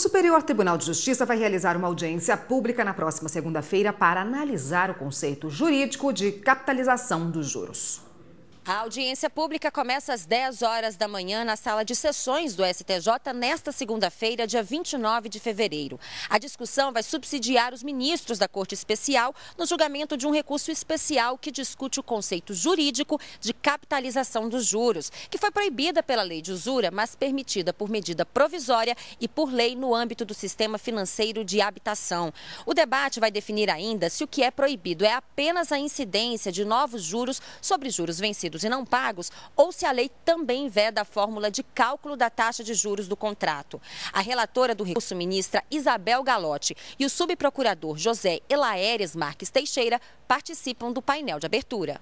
Superior Tribunal de Justiça vai realizar uma audiência pública na próxima segunda-feira para analisar o conceito jurídico de capitalização dos juros. A audiência pública começa às 10 horas da manhã na sala de sessões do STJ nesta segunda-feira, dia 29 de fevereiro. A discussão vai subsidiar os ministros da Corte Especial no julgamento de um recurso especial que discute o conceito jurídico de capitalização dos juros, que foi proibida pela lei de usura, mas permitida por medida provisória e por lei no âmbito do sistema financeiro de habitação. O debate vai definir ainda se o que é proibido é apenas a incidência de novos juros sobre juros vencidos e não pagos, ou se a lei também veda a fórmula de cálculo da taxa de juros do contrato. A relatora do recurso, ministra Isabel Galotti, e o subprocurador José Elaeres Marques Teixeira participam do painel de abertura.